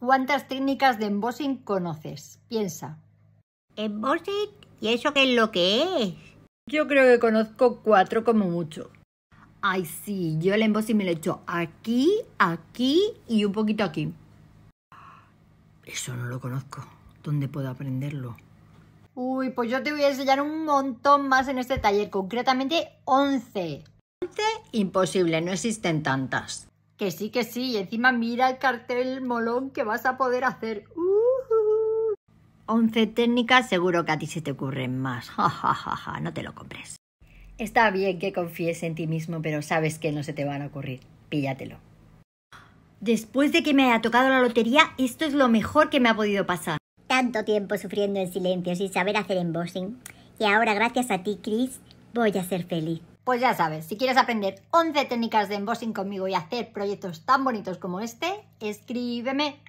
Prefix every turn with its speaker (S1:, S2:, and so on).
S1: ¿Cuántas técnicas de embossing conoces? Piensa. ¿Embossing? ¿Y eso qué es lo que es? Yo creo que conozco cuatro como mucho. Ay, sí, yo el embossing me lo he hecho aquí, aquí y un poquito aquí. Eso no lo conozco. ¿Dónde puedo aprenderlo? Uy, pues yo te voy a enseñar un montón más en este taller, concretamente 11. 11 imposible, no existen tantas. Que sí, que sí, y encima mira el cartel molón que vas a poder hacer. Uh uh-huh. 11 técnicas, seguro que a ti se te ocurren más. Ja, no te lo compres. Está bien que confíes en ti mismo, pero sabes que no se te van a ocurrir. Píllatelo. Después de que me haya tocado la lotería, esto es lo mejor que me ha podido pasar. Tanto tiempo sufriendo en silencio sin saber hacer embossing. Y ahora, gracias a ti, Chris, voy a ser feliz. Pues ya sabes, si quieres aprender 11 técnicas de embossing conmigo y hacer proyectos tan bonitos como este, escríbeme.